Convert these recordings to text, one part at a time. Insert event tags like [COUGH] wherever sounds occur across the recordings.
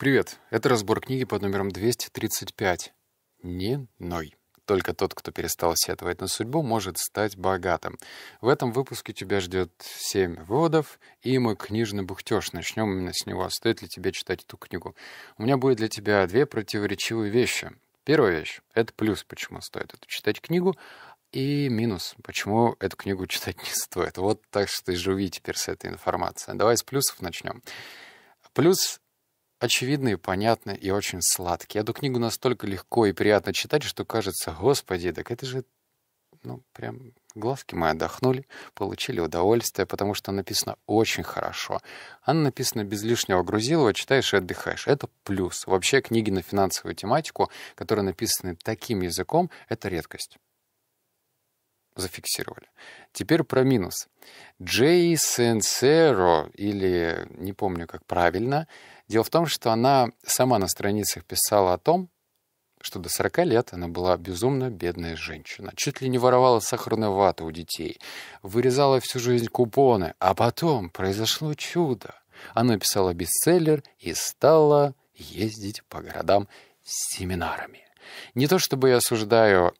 Привет, это разбор книги под номером 235. Не ной. Только тот, кто перестал сетовать на судьбу, может стать богатым. В этом выпуске тебя ждет 7 выводов и мой книжный бухтеж. Начнем именно с него. Стоит ли тебе читать эту книгу? У меня будет для тебя две противоречивые вещи. Первая вещь — это плюс, почему стоит эту читать книгу, и минус, почему эту книгу читать не стоит. Вот так что и живи теперь с этой информацией. Давай с плюсов начнем. Плюс очевидные, понятные и очень сладкие. Эту книгу настолько легко и приятно читать, что кажется, господи, так это же, ну, прям глазки мои отдохнули, получили удовольствие, потому что написано очень хорошо. Она написана без лишнего грузилова, читаешь и отдыхаешь. Это плюс. Вообще книги на финансовую тематику, которые написаны таким языком, это редкость зафиксировали. Теперь про минус. Джей Сенсеро, или не помню как правильно, Дело в том, что она сама на страницах писала о том, что до 40 лет она была безумно бедная женщина. Чуть ли не воровала сахарную вату у детей, вырезала всю жизнь купоны. А потом произошло чудо. Она писала бестселлер и стала ездить по городам с семинарами. Не то чтобы я осуждаю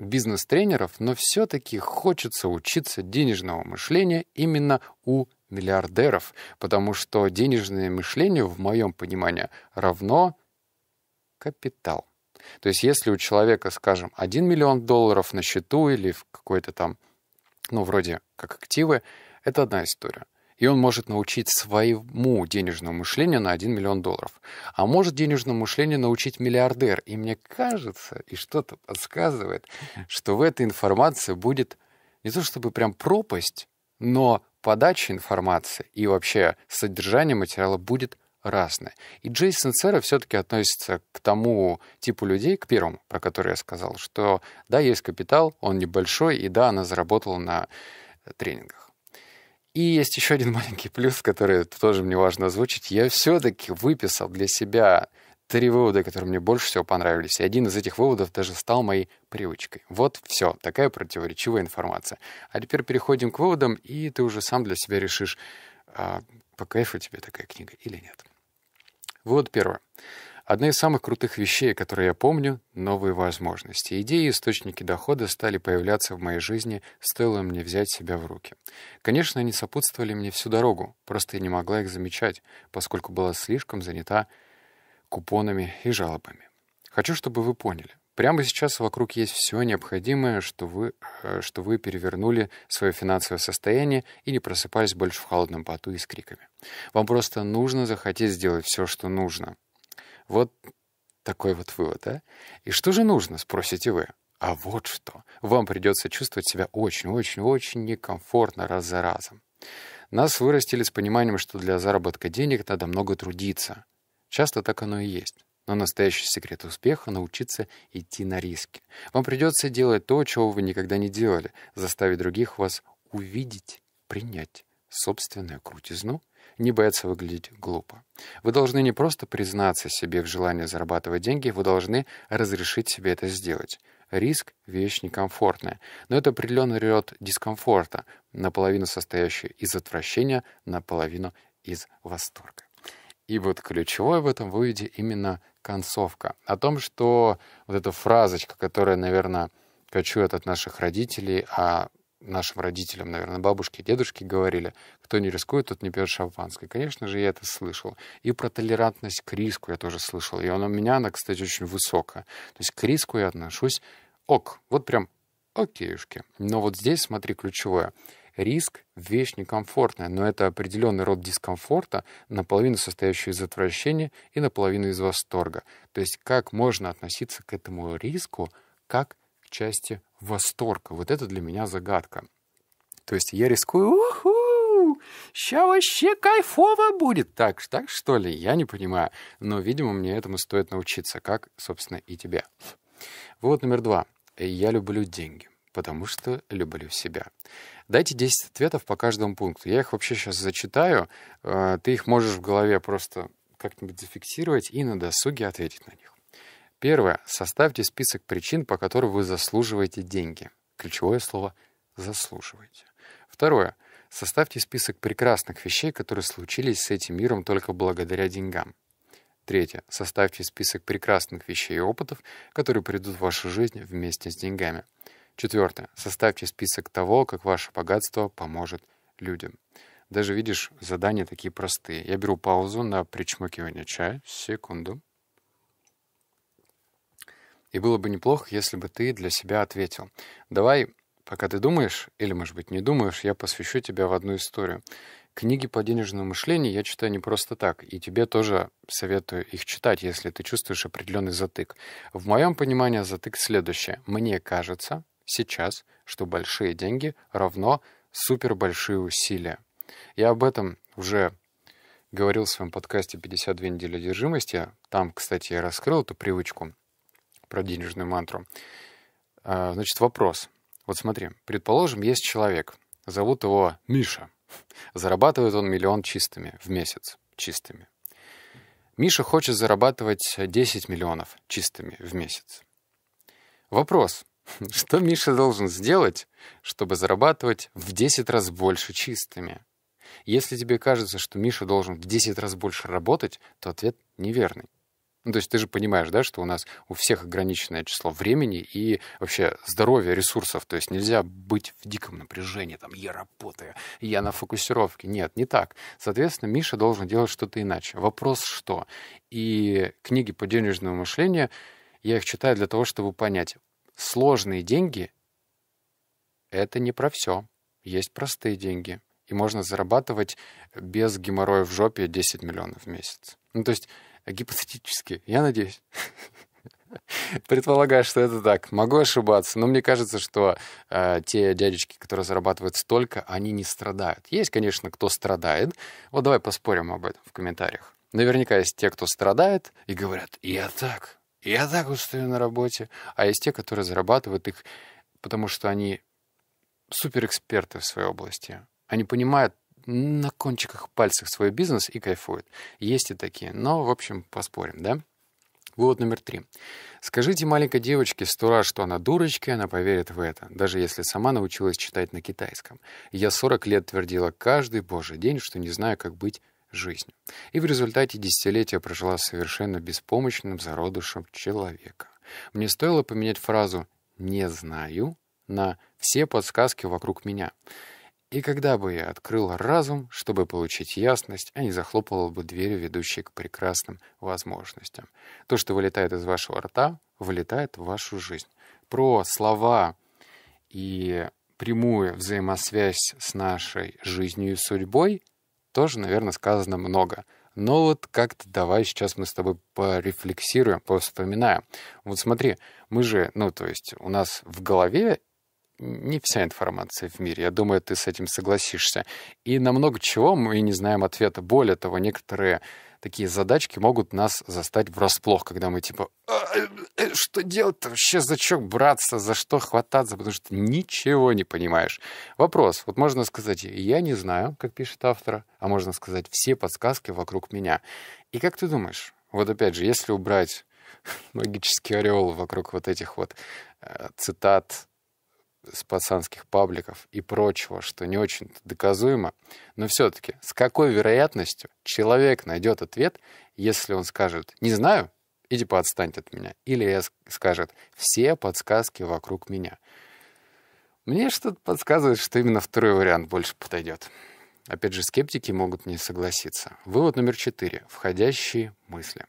бизнес-тренеров, но все-таки хочется учиться денежного мышления именно у миллиардеров, потому что денежное мышление, в моем понимании, равно капитал. То есть если у человека, скажем, 1 миллион долларов на счету или в какой-то там, ну, вроде как активы, это одна история. И он может научить своему денежному мышлению на 1 миллион долларов. А может денежному мышлению научить миллиардер. И мне кажется, и что-то подсказывает, что в этой информации будет не то чтобы прям пропасть, но подача информации и вообще содержание материала будет разное. И Джейсон Сера все-таки относится к тому типу людей, к первому, про который я сказал, что да, есть капитал, он небольшой, и да, она заработала на э, тренингах. И есть еще один маленький плюс, который тоже мне важно озвучить. Я все-таки выписал для себя три вывода, которые мне больше всего понравились, и один из этих выводов даже стал моей привычкой. Вот все, такая противоречивая информация. А теперь переходим к выводам, и ты уже сам для себя решишь, а, по кайфу тебе такая книга или нет. Вывод первый. Одна из самых крутых вещей, которые я помню — новые возможности. Идеи и источники дохода стали появляться в моей жизни, стоило мне взять себя в руки. Конечно, они сопутствовали мне всю дорогу, просто я не могла их замечать, поскольку была слишком занята купонами и жалобами. Хочу, чтобы вы поняли. Прямо сейчас вокруг есть все необходимое, что вы, э, что вы перевернули свое финансовое состояние и не просыпались больше в холодном поту и с криками. Вам просто нужно захотеть сделать все, что нужно. Вот такой вот вывод, да? И что же нужно, спросите вы? А вот что. Вам придется чувствовать себя очень-очень-очень некомфортно раз за разом. Нас вырастили с пониманием, что для заработка денег надо много трудиться. Часто так оно и есть. Но настоящий секрет успеха — научиться идти на риски. Вам придется делать то, чего вы никогда не делали, заставить других вас увидеть, принять собственную крутизну, не бояться выглядеть глупо. Вы должны не просто признаться себе в желании зарабатывать деньги, вы должны разрешить себе это сделать. Риск — вещь некомфортная, но это определенный ряд дискомфорта, наполовину состоящий из отвращения, наполовину из восторга. И вот ключевой в этом выводе именно концовка. О том, что вот эта фразочка, которая, наверное, кочует от наших родителей, а нашим родителям, наверное, бабушки и дедушки говорили, кто не рискует, тот не пьет шампанское. Конечно же, я это слышал. И про толерантность к риску я тоже слышал. И он у меня, она, кстати, очень высокая. То есть к риску я отношусь ок, вот прям окейушки. Но вот здесь, смотри, ключевое — Риск — вещь некомфортная, но это определенный род дискомфорта, наполовину состоящий из отвращения и наполовину из восторга. То есть как можно относиться к этому риску как к части восторга. Вот это для меня загадка. То есть я рискую, уху, ща вообще кайфово будет. Так, так что ли? Я не понимаю. Но, видимо, мне этому стоит научиться, как, собственно, и тебе. Вывод номер два. Я люблю деньги потому что люблю себя. Дайте 10 ответов по каждому пункту. Я их вообще сейчас зачитаю. Э, ты их можешь в голове просто как-нибудь зафиксировать и на досуге ответить на них. Первое. Составьте список причин, по которым вы заслуживаете деньги. Ключевое слово «заслуживаете». Второе. Составьте список прекрасных вещей, которые случились с этим миром только благодаря деньгам. Третье. Составьте список прекрасных вещей и опытов, которые придут в вашу жизнь вместе с деньгами. Четвертое. Составьте список того, как ваше богатство поможет людям. Даже, видишь, задания такие простые. Я беру паузу на причмокивание чая. Секунду. И было бы неплохо, если бы ты для себя ответил. Давай, пока ты думаешь, или, может быть, не думаешь, я посвящу тебя в одну историю. Книги по денежному мышлению я читаю не просто так, и тебе тоже советую их читать, если ты чувствуешь определенный затык. В моем понимании затык следующее. Мне кажется, сейчас, что большие деньги равно супербольшие усилия. Я об этом уже говорил в своем подкасте «52 недели одержимости». Там, кстати, я раскрыл эту привычку про денежную мантру. А, значит, вопрос. Вот смотри, предположим, есть человек, зовут его Миша. Зарабатывает он миллион чистыми в месяц, чистыми. Миша хочет зарабатывать 10 миллионов чистыми в месяц. Вопрос. [LAUGHS] Что Миша должен сделать, чтобы зарабатывать в 10 раз больше чистыми? Если тебе кажется, что Миша должен в 10 раз больше работать, то ответ неверный. Ну, то есть ты же понимаешь, да, что у нас у всех ограниченное число времени и вообще здоровья, ресурсов. То есть нельзя быть в диком напряжении, там, я работаю, я на фокусировке. Нет, не так. Соответственно, Миша должен делать что-то иначе. Вопрос что? И книги по денежному мышлению, я их читаю для того, чтобы понять, сложные деньги — это не про все. Есть простые деньги. И можно зарабатывать без геморроя в жопе 10 миллионов в месяц. Ну, то есть э, гипотетически, я надеюсь. [LAUGHS] Предполагаю, что это так. Могу ошибаться, но мне кажется, что э, те дядечки, которые зарабатывают столько, они не страдают. Есть, конечно, кто страдает. Вот давай поспорим об этом в комментариях. Наверняка есть те, кто страдает и говорят, я так я так устаю на работе. А есть те, которые зарабатывают их, потому что они суперэксперты в своей области. Они понимают на кончиках пальцев свой бизнес и кайфуют. Есть и такие. Но, в общем, поспорим, да? Вывод номер три. Скажите маленькой девочке сто раз, что она дурочка, и она поверит в это, даже если сама научилась читать на китайском. Я 40 лет твердила каждый божий день, что не знаю, как быть жизнью. И в результате десятилетия прожила совершенно беспомощным зародышем человека. Мне стоило поменять фразу «не знаю» на «все подсказки вокруг меня». И когда бы я открыл разум, чтобы получить ясность, а не захлопала бы дверью, ведущей к прекрасным возможностям. То, что вылетает из вашего рта, вылетает в вашу жизнь. Про слова и прямую взаимосвязь с нашей жизнью и судьбой тоже, наверное, сказано много. Но вот как-то давай сейчас мы с тобой порефлексируем, повспоминаем. Вот смотри, мы же, ну, то есть у нас в голове не вся информация в мире. Я думаю, ты с этим согласишься. И на много чего мы не знаем ответа. Более того, некоторые такие задачки могут нас застать врасплох, когда мы типа, «А, э, что делать-то вообще, за что браться, за что хвататься, потому что ничего не понимаешь. Вопрос, вот можно сказать, я не знаю, как пишет автор, а можно сказать, все подсказки вокруг меня. И как ты думаешь, вот опять же, если убрать [LAUGHS] магический орел вокруг вот этих вот э, цитат, с пацанских пабликов и прочего, что не очень доказуемо, но все-таки с какой вероятностью человек найдет ответ, если он скажет «не знаю», иди поотстаньте от меня, или скажет «все подсказки вокруг меня». Мне что-то подсказывает, что именно второй вариант больше подойдет. Опять же, скептики могут не согласиться. Вывод номер четыре. Входящие мысли.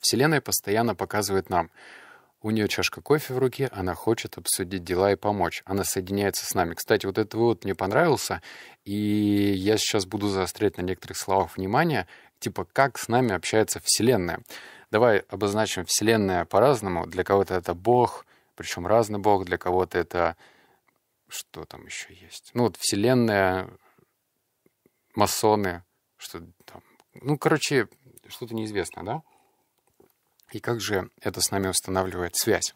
Вселенная постоянно показывает нам — у нее чашка кофе в руке, она хочет обсудить дела и помочь. Она соединяется с нами. Кстати, вот этот вывод мне понравился, и я сейчас буду заострять на некоторых словах внимание, типа как с нами общается Вселенная. Давай обозначим Вселенная по-разному. Для кого-то это Бог, причем разный Бог, для кого-то это... Что там еще есть? Ну вот Вселенная, масоны, что там... Ну, короче, что-то неизвестно, да? И как же это с нами устанавливает связь?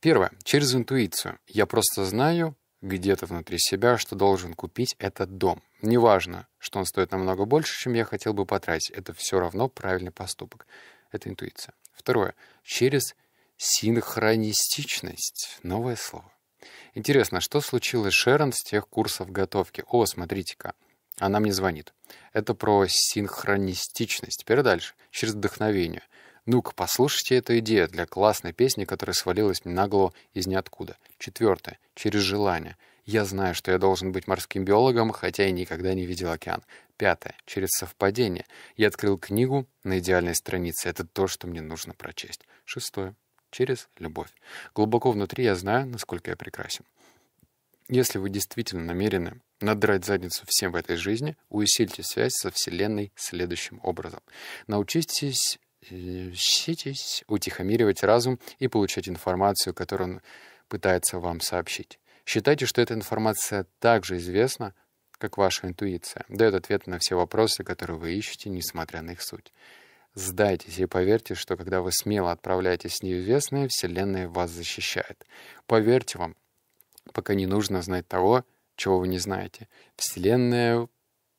Первое. Через интуицию. Я просто знаю где-то внутри себя, что должен купить этот дом. Неважно, что он стоит намного больше, чем я хотел бы потратить. Это все равно правильный поступок. Это интуиция. Второе. Через синхронистичность. Новое слово. Интересно, что случилось с Шерон с тех курсов готовки? О, смотрите-ка, она мне звонит. Это про синхронистичность. Теперь дальше. Через вдохновение. Ну-ка, послушайте эту идею для классной песни, которая свалилась мне на голову из ниоткуда. Четвертое. Через желание. Я знаю, что я должен быть морским биологом, хотя и никогда не видел океан. Пятое. Через совпадение. Я открыл книгу на идеальной странице. Это то, что мне нужно прочесть. Шестое. Через любовь. Глубоко внутри я знаю, насколько я прекрасен. Если вы действительно намерены надрать задницу всем в этой жизни, усильте связь со Вселенной следующим образом. Научитесь Учитесь э, утихомиривать разум и получать информацию, которую он пытается вам сообщить. Считайте, что эта информация также известна, как ваша интуиция, дает ответ на все вопросы, которые вы ищете, несмотря на их суть. Сдайтесь и поверьте, что когда вы смело отправляетесь в неизвестное, Вселенная вас защищает. Поверьте вам, пока не нужно знать того, чего вы не знаете. Вселенная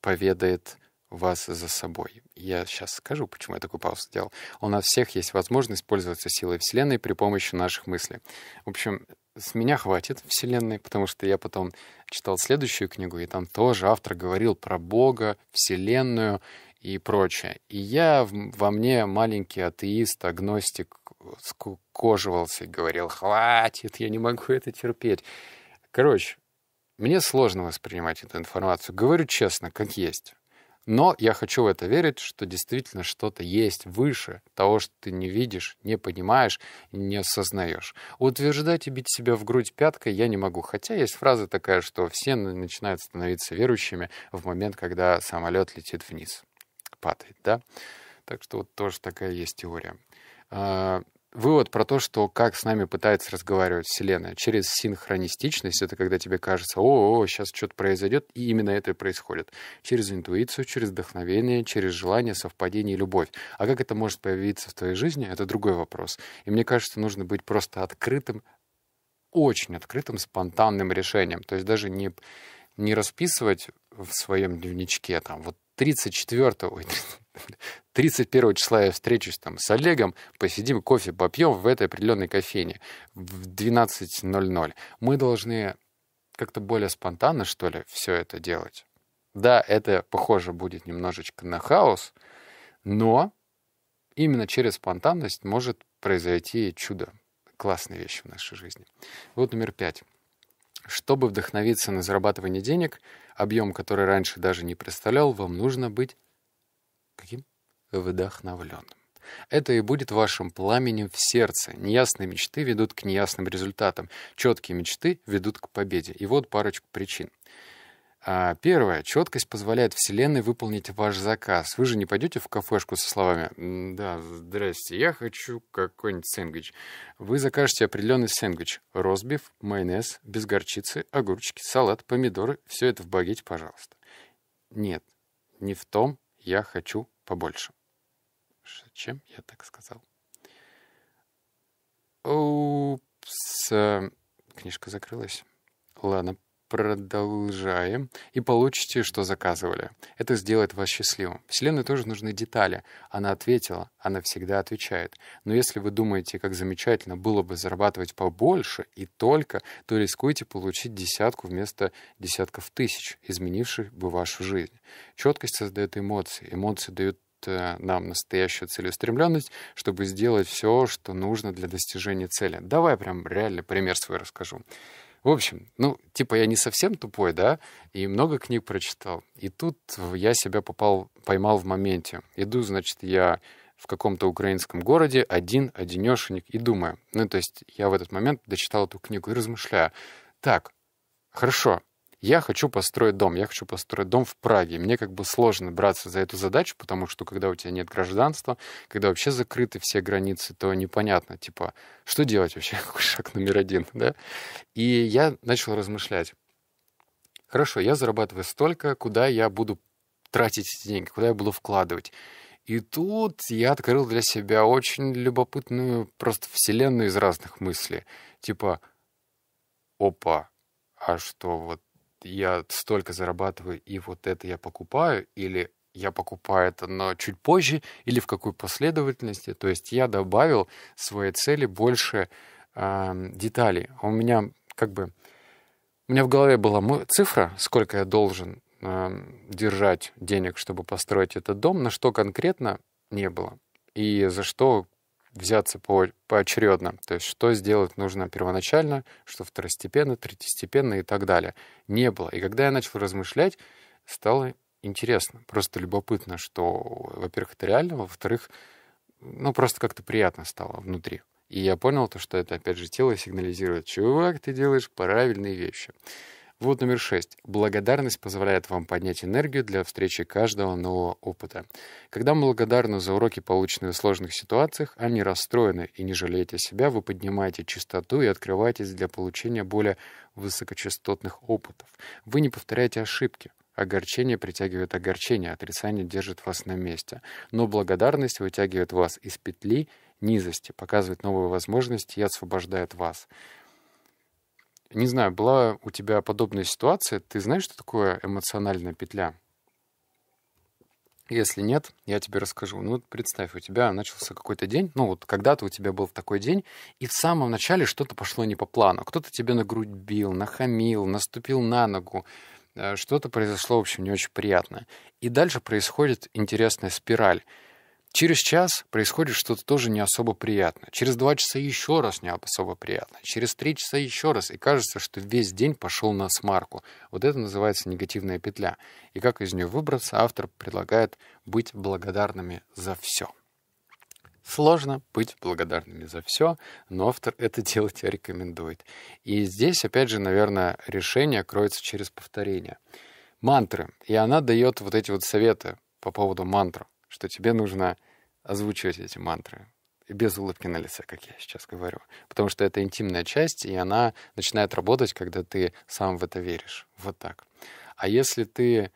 поведает вас за собой. Я сейчас скажу, почему я такую паузу сделал. У нас всех есть возможность пользоваться силой Вселенной при помощи наших мыслей. В общем, с меня хватит Вселенной, потому что я потом читал следующую книгу, и там тоже автор говорил про Бога, Вселенную и прочее. И я во мне маленький атеист, агностик, скукоживался и говорил, хватит, я не могу это терпеть. Короче, мне сложно воспринимать эту информацию. Говорю честно, как есть. Но я хочу в это верить, что действительно что-то есть выше того, что ты не видишь, не понимаешь, не осознаешь. Утверждать и бить себя в грудь пяткой я не могу, хотя есть фраза такая, что все начинают становиться верующими в момент, когда самолет летит вниз. Падает, да? Так что вот тоже такая есть теория. А, вывод про то, что как с нами пытается разговаривать Вселенная. Через синхронистичность, это когда тебе кажется, о, о сейчас что-то произойдет, и именно это и происходит. Через интуицию, через вдохновение, через желание, совпадение и любовь. А как это может появиться в твоей жизни, это другой вопрос. И мне кажется, нужно быть просто открытым, очень открытым, спонтанным решением. То есть даже не, не расписывать в своем дневничке, там, вот 34 ой, [LAUGHS] 31 числа я встречусь там с Олегом, посидим, кофе попьем в этой определенной кофейне в 12.00. Мы должны как-то более спонтанно, что ли, все это делать. Да, это, похоже, будет немножечко на хаос, но именно через спонтанность может произойти чудо. классная вещь в нашей жизни. Вот номер пять. Чтобы вдохновиться на зарабатывание денег, объем, который раньше даже не представлял, вам нужно быть энергией, вдохновленным. Это и будет вашим пламенем в сердце. Неясные мечты ведут к неясным результатам. Четкие мечты ведут к победе. И вот парочку причин. А, первое. Четкость позволяет Вселенной выполнить ваш заказ. Вы же не пойдете в кафешку со словами «Да, здрасте, я хочу какой-нибудь сэндвич». Вы закажете определенный сэндвич. Розбив, майонез, без горчицы, огурчики, салат, помидоры. Все это в багете, пожалуйста. Нет, не в том я хочу побольше. Зачем я так сказал? Упс. Э, книжка закрылась. Ладно, продолжаем и получите, что заказывали. Это сделает вас счастливым. Вселенной тоже нужны детали. Она ответила, она всегда отвечает. Но если вы думаете, как замечательно было бы зарабатывать побольше и только, то рискуете получить десятку вместо десятков тысяч, изменивших бы вашу жизнь. Четкость создает эмоции. Эмоции дают э, нам настоящую целеустремленность, чтобы сделать все, что нужно для достижения цели. Давай прям реально пример свой расскажу. В общем, ну, типа я не совсем тупой, да, и много книг прочитал. И тут я себя попал, поймал в моменте. Иду, значит, я в каком-то украинском городе один, одинешенек, и думаю. Ну, то есть я в этот момент дочитал эту книгу и размышляю. Так, хорошо, я хочу построить дом, я хочу построить дом в Праге. Мне как бы сложно браться за эту задачу, потому что когда у тебя нет гражданства, когда вообще закрыты все границы, то непонятно, типа, что делать вообще, [LAUGHS] какой шаг номер один, да? И я начал размышлять. Хорошо, я зарабатываю столько, куда я буду тратить эти деньги, куда я буду вкладывать. И тут я открыл для себя очень любопытную просто вселенную из разных мыслей. Типа, опа, а что вот я столько зарабатываю, и вот это я покупаю, или я покупаю это, но чуть позже, или в какой последовательности. То есть я добавил своей цели больше э, деталей. У меня как бы... У меня в голове была цифра, сколько я должен э, держать денег, чтобы построить этот дом, на что конкретно не было. И за что взяться по, поочередно. То есть что сделать нужно первоначально, что второстепенно, третьестепенно и так далее. Не было. И когда я начал размышлять, стало интересно. Просто любопытно, что, во-первых, это реально, во-вторых, ну, просто как-то приятно стало внутри. И я понял то, что это, опять же, тело сигнализирует, чувак, ты делаешь правильные вещи. Вывод номер шесть. Благодарность позволяет вам поднять энергию для встречи каждого нового опыта. Когда мы благодарны за уроки, полученные в сложных ситуациях, а не расстроены и не жалеете себя, вы поднимаете чистоту и открываетесь для получения более высокочастотных опытов. Вы не повторяете ошибки. Огорчение притягивает огорчение, отрицание держит вас на месте. Но благодарность вытягивает вас из петли низости, показывает новые возможности и освобождает вас. Не знаю, была у тебя подобная ситуация? Ты знаешь, что такое эмоциональная петля? Если нет, я тебе расскажу. Ну, вот представь, у тебя начался какой-то день, ну, вот когда-то у тебя был такой день, и в самом начале что-то пошло не по плану. Кто-то тебе на грудь бил, нахамил, наступил на ногу, э, что-то произошло, в общем, не очень приятно. И дальше происходит интересная спираль. Через час происходит что-то тоже не особо приятное. Через два часа еще раз не особо приятно. Через три часа еще раз. И кажется, что весь день пошел на смарку. Вот это называется негативная петля. И как из нее выбраться, автор предлагает быть благодарными за все. Сложно быть благодарными за все, но автор [LAUGHS] это делать рекомендует. И здесь, опять же, наверное, решение кроется через повторение. Мантры. И она дает вот эти вот советы по поводу мантры, что тебе нужно озвучивать эти мантры. без улыбки на лице, как я сейчас говорю. Потому что это интимная часть, и она начинает работать, когда ты сам в это веришь. Вот так. А если ты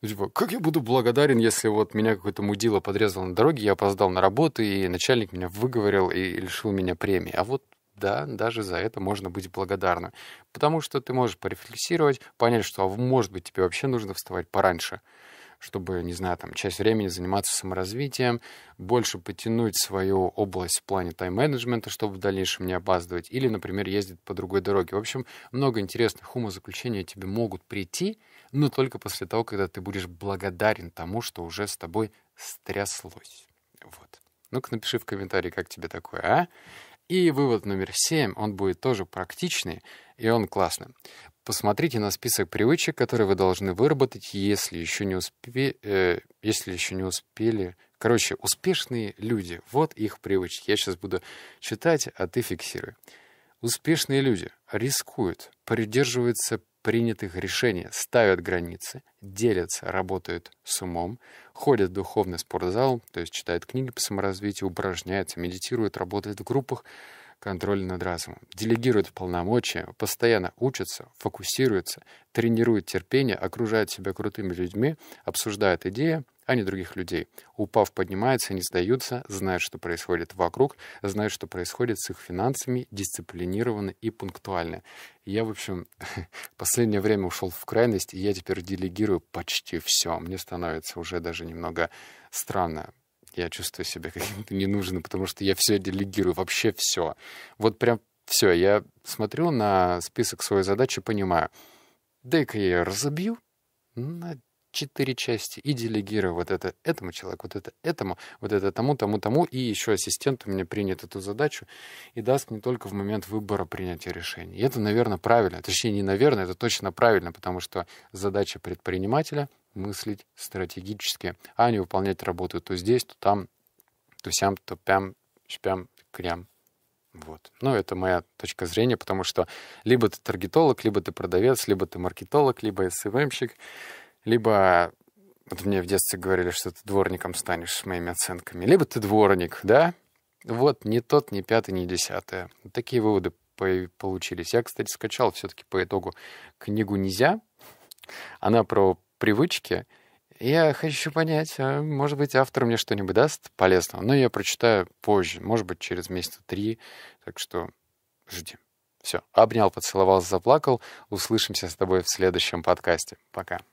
ну, типа, как я буду благодарен, если вот меня какой-то мудило подрезал на дороге, я опоздал на работу, и начальник меня выговорил и лишил меня премии. А вот да, даже за это можно быть благодарным. Потому что ты можешь порефлексировать, понять, что, а может быть, тебе вообще нужно вставать пораньше чтобы, не знаю, там, часть времени заниматься саморазвитием, больше потянуть свою область в плане тайм-менеджмента, чтобы в дальнейшем не опаздывать, или, например, ездить по другой дороге. В общем, много интересных умозаключений тебе могут прийти, но только после того, когда ты будешь благодарен тому, что уже с тобой стряслось. Вот. Ну-ка напиши в комментарии, как тебе такое, а? И вывод номер семь, он будет тоже практичный, и он классный посмотрите на список привычек, которые вы должны выработать, если еще не, успе... э, если еще не успели. Короче, успешные люди. Вот их привычки. Я сейчас буду читать, а ты фиксируй. Успешные люди рискуют, придерживаются принятых решений, ставят границы, делятся, работают с умом, ходят в духовный спортзал, то есть читают книги по саморазвитию, упражняются, медитируют, работают в группах — контроля над разумом, делегируют полномочия, постоянно учатся, фокусируется, тренирует терпение, окружает себя крутыми людьми, обсуждает идеи, а не других людей. Упав, поднимаются, не сдаются, знают, что происходит вокруг, знают, что происходит с их финансами, дисциплинированы и пунктуальны. Я, в общем, [LAUGHS] последнее время ушел в крайность, и я теперь делегирую почти все. Мне становится уже даже немного странно я чувствую себя каким-то ненужным, потому что я все делегирую, вообще все. Вот прям все, я смотрю на список своей задачи, понимаю, дай-ка я ее разобью на четыре части и делегирую вот это этому человеку, вот это этому, вот это тому, тому, тому, и еще ассистент у меня принят эту задачу и даст мне только в момент выбора принятия решения. И это, наверное, правильно, точнее, не наверное, это точно правильно, потому что задача предпринимателя — мыслить стратегически, а не выполнять работу то здесь, то там, то сям, то пям, шпям, крям. Вот. Ну, это моя точка зрения, потому что либо ты таргетолог, либо ты продавец, либо ты маркетолог, либо СММщик, либо... Вот мне в детстве говорили, что ты дворником станешь с моими оценками. Либо ты дворник, да? Вот, не тот, не пятый, не десятый. такие выводы получились. Я, кстати, скачал все-таки по итогу книгу «Нельзя». Она про привычки. Я хочу понять, а может быть, автор мне что-нибудь даст полезного, но я прочитаю позже, может быть, через месяца три, так что жди. Все, обнял, поцеловал, заплакал. Услышимся с тобой в следующем подкасте. Пока.